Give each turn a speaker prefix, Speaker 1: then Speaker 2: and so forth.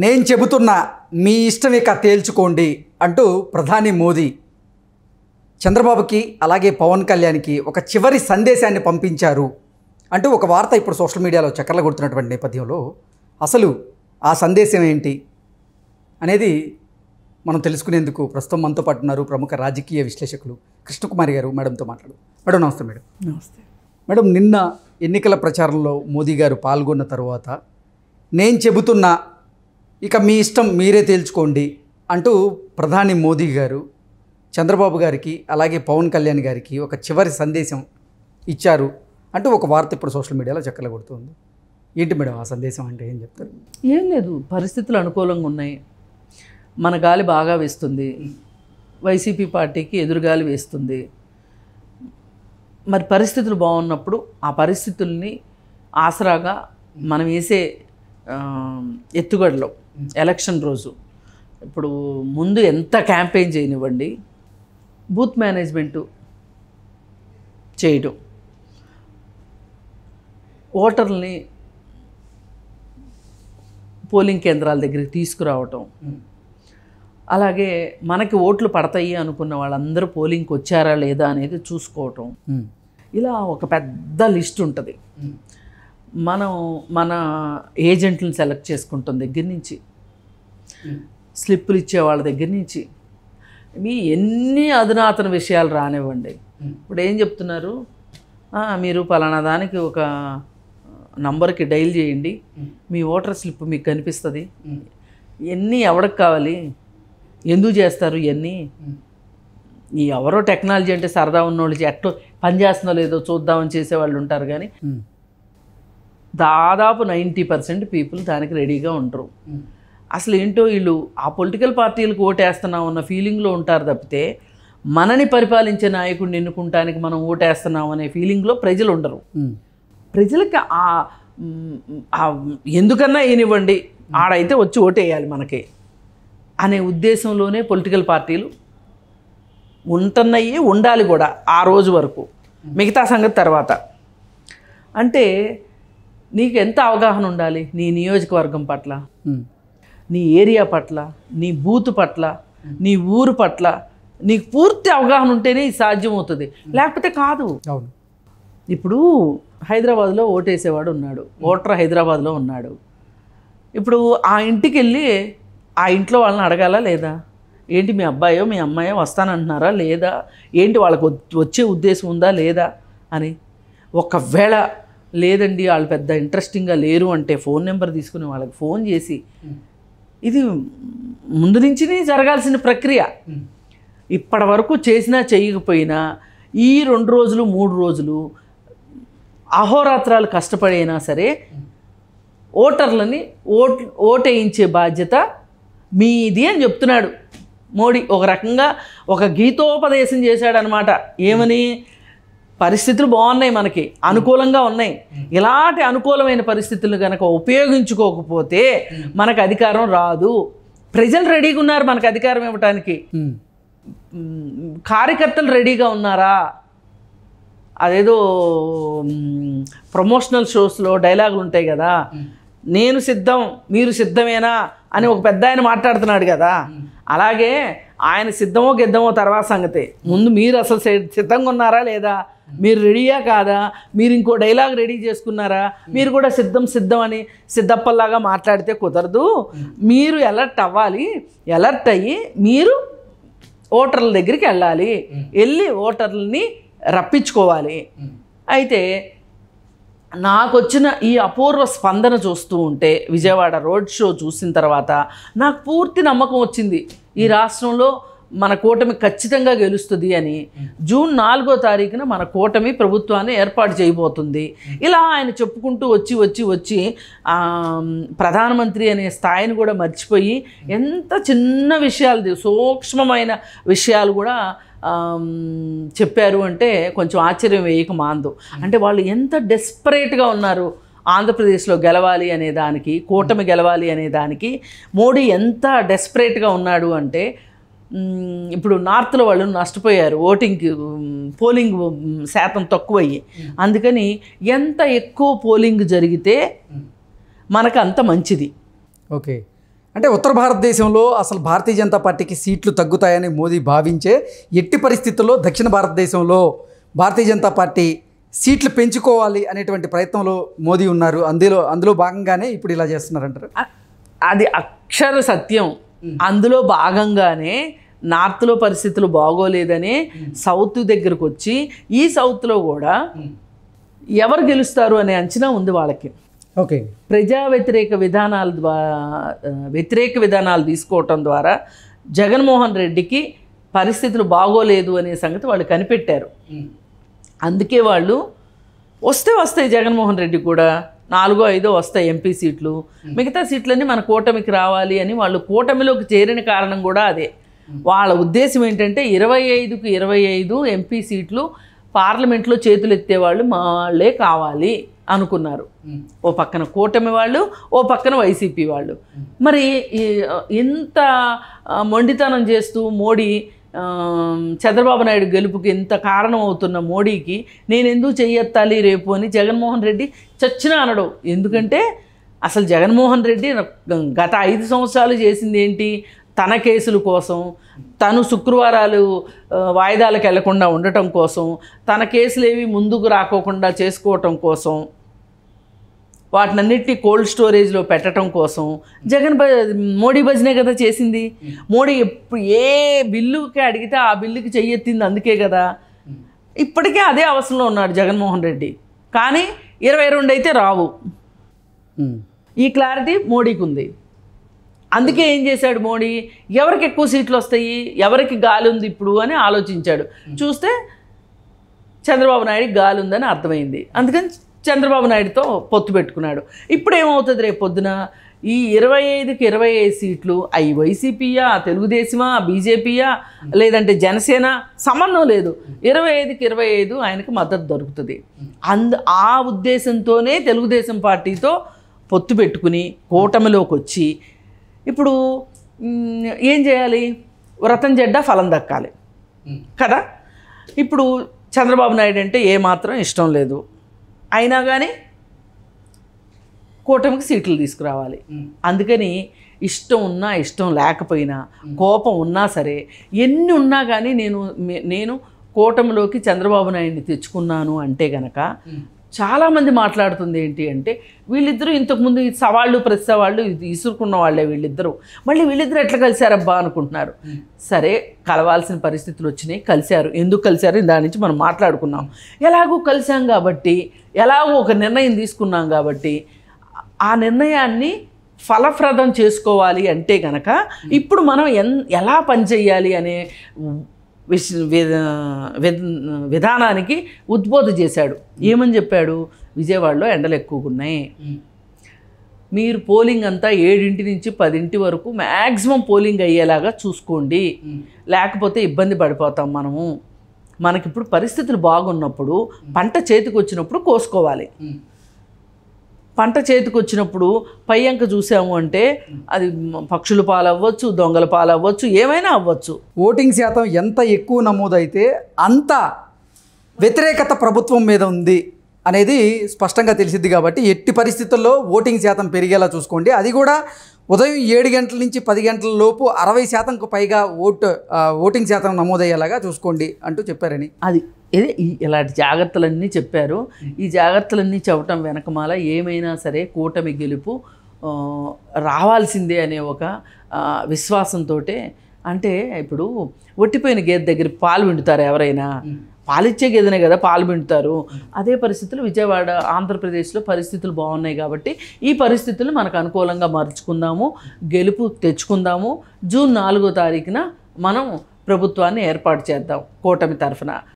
Speaker 1: నేను చెబుతున్నా మీ ఇష్టం ఇక తేల్చుకోండి అంటూ ప్రధాని మోదీ చంద్రబాబుకి అలాగే పవన్ కళ్యాణ్కి ఒక చివరి సందేశాన్ని పంపించారు అంటూ ఒక వార్త ఇప్పుడు సోషల్ మీడియాలో చక్కర్లు కొడుతున్నటువంటి నేపథ్యంలో అసలు ఆ సందేశం ఏంటి అనేది మనం తెలుసుకునేందుకు ప్రస్తుతం మనతో పాటు ఉన్నారు ప్రముఖ రాజకీయ విశ్లేషకులు కృష్ణకుమారి గారు మేడంతో మాట్లాడు మేడం నమస్తే మేడం నమస్తే మేడం నిన్న ఎన్నికల ప్రచారంలో మోదీ గారు పాల్గొన్న తర్వాత నేను చెబుతున్నా ఇక మీ ఇష్టం మీరే తేల్చుకోండి అంటూ ప్రధాని మోదీ గారు చంద్రబాబు గారికి అలాగే పవన్ కళ్యాణ్ గారికి ఒక చివరి సందేశం ఇచ్చారు అంటూ ఒక వార్త ఇప్పుడు సోషల్ మీడియాలో చక్కలు కొడుతుంది ఏంటి మేడం ఆ సందేశం అంటే ఏం చెప్తారు
Speaker 2: ఏం లేదు పరిస్థితులు అనుకూలంగా ఉన్నాయి మన గాలి బాగా వేస్తుంది వైసీపీ పార్టీకి ఎదురుగాలి వేస్తుంది మరి పరిస్థితులు బాగున్నప్పుడు ఆ పరిస్థితుల్ని ఆసరాగా మనం వేసే ఎత్తుగడలో ఎలక్షన్ రోజు ఇప్పుడు ముందు ఎంత క్యాంపెయిన్ చేయనివ్వండి బూత్ మేనేజ్మెంటు చేయడం ఓటర్ని పోలింగ్ కేంద్రాల దగ్గరికి తీసుకురావటం అలాగే మనకి ఓట్లు పడతాయి అనుకున్న వాళ్ళందరూ పోలింగ్కి వచ్చారా లేదా అనేది చూసుకోవటం ఇలా ఒక పెద్ద లిస్ట్ ఉంటుంది మనం మన ఏజెంట్లను సెలెక్ట్ చేసుకుంటాం దగ్గర నుంచి స్లిప్పులు ఇచ్చే వాళ్ళ దగ్గర నుంచి మీ ఎన్ని అధునాతన విషయాలు రానివ్వండి ఇప్పుడు ఏం చెప్తున్నారు మీరు పలానా దానికి ఒక నంబర్కి డైల్ చేయండి మీ ఓటర్ స్లిప్ మీకు కనిపిస్తుంది ఎన్ని ఎవరికి కావాలి ఎందుకు చేస్తారు ఇవన్నీ ఈ ఎవరో టెక్నాలజీ అంటే సరదా ఉన్నోళ్ళు ఎట్టో పని చేస్తున్నా లేదో చూద్దామని చేసేవాళ్ళు ఉంటారు కానీ దాదాపు నైంటీ పర్సెంట్ పీపుల్ దానికి రెడీగా ఉంటారు అసలు ఏంటో వీళ్ళు ఆ పొలిటికల్ పార్టీలకు ఓటేస్తున్నాం అన్న ఫీలింగ్లో ఉంటారు తప్పితే మనని పరిపాలించే నాయకుడిని ఎన్నుకుంటానికి మనం ఓటేస్తున్నాం అనే ఫీలింగ్లో ప్రజలు ఉండరు ప్రజలకి ఆ ఎందుకన్నా ఏనివ్వండి ఆడైతే వచ్చి ఓటేయాలి మనకి అనే ఉద్దేశంలోనే పొలిటికల్ పార్టీలు ఉంటున్నాయి ఉండాలి కూడా ఆ రోజు వరకు మిగతా సంగతి తర్వాత అంటే నీకు ఎంత అవగాహన ఉండాలి నీ నియోజకవర్గం పట్ల నీ ఏరియా పట్ల నీ బూత్ పట్ల నీ ఊరు పట్ల నీకు పూర్తి అవగాహన ఉంటేనే ఇది సాధ్యమవుతుంది లేకపోతే కాదు అవును ఇప్పుడు హైదరాబాద్లో ఓటేసేవాడు ఉన్నాడు ఓటర్ హైదరాబాద్లో ఉన్నాడు ఇప్పుడు ఆ ఇంటికి వెళ్ళి ఆ ఇంట్లో వాళ్ళని అడగాలా లేదా ఏంటి మీ అబ్బాయో మీ అమ్మాయో వస్తానంటున్నారా లేదా ఏంటి వాళ్ళకు వచ్చే ఉద్దేశం ఉందా లేదా అని ఒకవేళ లేదండి వాళ్ళు పెద్ద ఇంట్రెస్టింగ్గా లేరు అంటే ఫోన్ నెంబర్ తీసుకుని వాళ్ళకి ఫోన్ చేసి ఇది ముందు నుంచినే జరగాల్సిన ప్రక్రియ ఇప్పటి వరకు చేసినా చేయకపోయినా ఈ రెండు రోజులు మూడు రోజులు అహోరాత్రాలు కష్టపడైనా సరే ఓటర్లని ఓట్ ఓటేయించే బాధ్యత మీది అని చెప్తున్నాడు మోడీ ఒక రకంగా ఒక గీతోపదేశం చేశాడనమాట ఏమని పరిస్థితులు బాగున్నాయి మనకి అనుకూలంగా ఉన్నాయి ఇలాంటి అనుకూలమైన పరిస్థితులు కనుక ఉపయోగించుకోకపోతే మనకు అధికారం రాదు ప్రజలు రెడీగా ఉన్నారు మనకు అధికారం ఇవ్వటానికి కార్యకర్తలు రెడీగా ఉన్నారా అదేదో ప్రమోషనల్ షోస్లో డైలాగులు ఉంటాయి కదా నేను సిద్ధం మీరు సిద్ధమేనా అని ఒక పెద్ద ఆయన మాట్లాడుతున్నాడు కదా అలాగే ఆయన సిద్ధమో గిద్దమో తర్వాత సంగతి ముందు మీరు అసలు సిద్ధంగా ఉన్నారా లేదా మీరు రెడీయా కాదా మీరు ఇంకో డైలాగ్ రెడీ చేసుకున్నారా మీరు కూడా సిద్ధం సిద్ధం అని సిద్ధప్పల్లాగా మాట్లాడితే కుదరదు మీరు ఎలర్ట్ అవ్వాలి ఎలర్ట్ అయ్యి మీరు ఓటర్ల దగ్గరికి వెళ్ళాలి వెళ్ళి ఓటర్లని రప్పించుకోవాలి అయితే నాకు వచ్చిన ఈ అపూర్వ స్పందన చూస్తూ ఉంటే విజయవాడ రోడ్ షో చూసిన తర్వాత నాకు పూర్తి నమ్మకం వచ్చింది ఈ రాష్ట్రంలో మన కూటమి ఖచ్చితంగా గెలుస్తుంది అని జూన్ నాలుగో తారీఖున మన కూటమి ప్రభుత్వాన్ని ఏర్పాటు చేయబోతుంది ఇలా ఆయన చెప్పుకుంటూ వచ్చి వచ్చి వచ్చి ప్రధానమంత్రి అనే స్థాయిని కూడా మర్చిపోయి ఎంత చిన్న విషయాలు సూక్ష్మమైన విషయాలు కూడా చెప్పారు అంటే కొంచెం ఆశ్చర్యం వేయక మాందు అంటే వాళ్ళు ఎంత డెస్పరేట్గా ఉన్నారు ఆంధ్రప్రదేశ్లో గెలవాలి అనే దానికి కూటమి గెలవాలి అనే దానికి మోడీ ఎంత డెస్పరేట్గా ఉన్నాడు అంటే ఇప్పుడు నార్త్లో వాళ్ళు నష్టపోయారు ఓటింగ్ పోలింగ్ శాతం తక్కువయ్యి అందుకని ఎంత
Speaker 1: ఎక్కువ పోలింగ్ జరిగితే మనకు అంత మంచిది ఓకే అంటే ఉత్తర భారతదేశంలో అసలు భారతీయ జనతా పార్టీకి సీట్లు తగ్గుతాయని మోదీ భావించే ఎట్టి పరిస్థితుల్లో దక్షిణ భారతదేశంలో భారతీయ జనతా పార్టీ సీట్లు పెంచుకోవాలి అనేటువంటి ప్రయత్నంలో మోదీ ఉన్నారు అందులో అందులో భాగంగానే ఇప్పుడు ఇలా చేస్తున్నారంటారు అది
Speaker 2: అక్షర సత్యం అందులో భాగంగానే నార్త్లో పరిస్థితులు బాగోలేదని సౌత్ దగ్గరకు వచ్చి ఈ సౌత్లో కూడా ఎవరు గెలుస్తారు అనే అంచనా ఉంది వాళ్ళకి ఓకే ప్రజా వ్యతిరేక విధానాల ద్వారా వ్యతిరేక విధానాలు తీసుకోవటం ద్వారా జగన్మోహన్ రెడ్డికి పరిస్థితులు బాగోలేదు అనే సంగతి వాళ్ళు కనిపెట్టారు అందుకే వాళ్ళు వస్తే వస్తాయి జగన్మోహన్ రెడ్డి కూడా నాలుగో ఐదో వస్తాయి ఎంపీ సీట్లు మిగతా సీట్లన్నీ మన కూటమికి రావాలి అని వాళ్ళు కూటమిలోకి చేరిన కారణం కూడా అదే వాళ్ళ ఉద్దేశం ఏంటంటే ఇరవై ఐదుకు ఇరవై ఐదు ఎంపీ సీట్లు పార్లమెంట్లో మా వాళ్ళే కావాలి అనుకున్నారు ఓ పక్కన కూటమి వాళ్ళు ఓ పక్కన వైసీపీ వాళ్ళు మరి ఇంత మొండితనం చేస్తూ మోడీ చంద్రబాబు నాయుడు గెలుపుకి ఇంత కారణం అవుతున్న మోడీకి నేను ఎందుకు చెయ్యత్తాలి రేపు అని జగన్మోహన్ రెడ్డి చచ్చిన అనడు ఎందుకంటే అసలు జగన్మోహన్ రెడ్డి గత ఐదు సంవత్సరాలు చేసింది ఏంటి తన కేసుల కోసం తను శుక్రవారాలు వాయిదాలకు వెళ్లకుండా ఉండటం కోసం తన కేసులు ఏవి ముందుకు రాకోకుండా చేసుకోవటం కోసం వాటినన్నింటినీ కోల్డ్ స్టోరేజ్లో పెట్టడం కోసం జగన్ మోడీ భజనే కదా చేసింది మోడీ ఎప్పుడు ఏ బిల్లుకి అడిగితే ఆ బిల్లుకి చెయ్యెత్తింది అందుకే కదా ఇప్పటికే అదే అవసరంలో ఉన్నాడు జగన్మోహన్ రెడ్డి కానీ ఇరవై రెండు అయితే రావు ఈ క్లారిటీ మోడీకి ఉంది అందుకే ఏం చేశాడు మోడీ ఎవరికి ఎక్కువ సీట్లు వస్తాయి ఎవరికి గాలి ఉంది ఇప్పుడు అని ఆలోచించాడు చూస్తే చంద్రబాబు నాయుడు గాలి ఉందని అర్థమైంది అందుకని చంద్రబాబు నాయుడుతో పొత్తు పెట్టుకున్నాడు ఇప్పుడు ఏమవుతుంది రేపు పొద్దున ఈ ఇరవై ఐదుకి ఇరవై ఐదు సీట్లు అవి వైసీపీయా తెలుగుదేశమా బీజేపీయా లేదంటే జనసేన సంబంధం లేదు ఇరవై ఐదుకి ఇరవై ఐదు ఆయనకు మద్దతు దొరుకుతుంది అందు ఆ ఉద్దేశంతోనే తెలుగుదేశం పార్టీతో పొత్తు పెట్టుకుని కూటమిలోకి వచ్చి ఇప్పుడు ఏం చేయాలి వ్రతం చెడ్డ ఫలం దక్కాలి కదా ఇప్పుడు చంద్రబాబు నాయుడు అంటే ఏమాత్రం ఇష్టం లేదు అయినా కానీ కూటమికి సీట్లు తీసుకురావాలి అందుకని ఇష్టం ఉన్నా ఇష్టం లేకపోయినా కోపం ఉన్నా సరే ఎన్ని ఉన్నా కానీ నేను నేను కూటమిలోకి చంద్రబాబు నాయుడిని తెచ్చుకున్నాను అంటే గనక చాలామంది మాట్లాడుతుంది ఏంటి అంటే వీళ్ళిద్దరూ ఇంతకుముందు ఈ సవాళ్ళు ప్రతి సవాళ్ళు ఇసురుకున్న వాళ్ళే వీళ్ళిద్దరూ మళ్ళీ వీళ్ళిద్దరూ ఎట్లా కలిశారబ్బా అనుకుంటున్నారు సరే కలవాల్సిన పరిస్థితులు వచ్చినాయి కలిశారు ఎందుకు కలిశారు దాని నుంచి మనం మాట్లాడుకున్నాం ఎలాగో కలిసాం కాబట్టి ఎలాగో ఒక నిర్ణయం తీసుకున్నాం కాబట్టి ఆ నిర్ణయాన్ని ఫలప్రదం చేసుకోవాలి అంటే గనక ఇప్పుడు మనం ఎన్ ఎలా పనిచేయాలి అనే విధానానికి ఉద్బోధ చేశాడు ఏమని చెప్పాడు విజయవాడలో ఎండలు ఎక్కువగా ఉన్నాయి మీరు పోలింగ్ అంతా ఏడింటి నుంచి పదింటి వరకు మ్యాక్సిమం పోలింగ్ అయ్యేలాగా చూసుకోండి లేకపోతే ఇబ్బంది పడిపోతాం మనము మనకిప్పుడు పరిస్థితులు బాగున్నప్పుడు పంట చేతికి వచ్చినప్పుడు కోసుకోవాలి పంట చేతికి వచ్చినప్పుడు పై అంక చూసాము అంటే అది
Speaker 1: పక్షుల పాలవ్వచ్చు దొంగల పాలవ్వచ్చు ఏమైనా అవ్వచ్చు ఓటింగ్ శాతం ఎంత ఎక్కువ నమోదైతే అంత వ్యతిరేకత ప్రభుత్వం మీద ఉంది అనేది స్పష్టంగా తెలిసింది కాబట్టి ఎట్టి పరిస్థితుల్లో ఓటింగ్ శాతం పెరిగేలా చూసుకోండి అది కూడా ఉదయం ఏడు గంటల నుంచి పది గంటల లోపు అరవై శాతంకు పైగా ఓటు ఓటింగ్ శాతం నమోదయ్యేలాగా చూసుకోండి అంటూ చెప్పారని అది ఇలాంటి జాగ్రత్తలన్నీ చెప్పారు ఈ జాగ్రత్తలన్నీ
Speaker 2: చెప్పటం వెనకమాల ఏమైనా సరే కూటమి గెలుపు రావాల్సిందే అనే ఒక విశ్వాసంతో అంటే ఇప్పుడు ఒట్టిపోయిన గేదె దగ్గర పాలు పిండుతారు ఎవరైనా పాలిచ్చే గేదెనే కదా పాలు పిండుతారు అదే పరిస్థితులు విజయవాడ ఆంధ్రప్రదేశ్లో పరిస్థితులు బాగున్నాయి కాబట్టి ఈ పరిస్థితులు మనకు అనుకూలంగా మార్చుకుందాము గెలుపు తెచ్చుకుందాము జూన్ నాలుగో తారీఖున మనం ప్రభుత్వాన్ని ఏర్పాటు చేద్దాం కూటమి తరఫున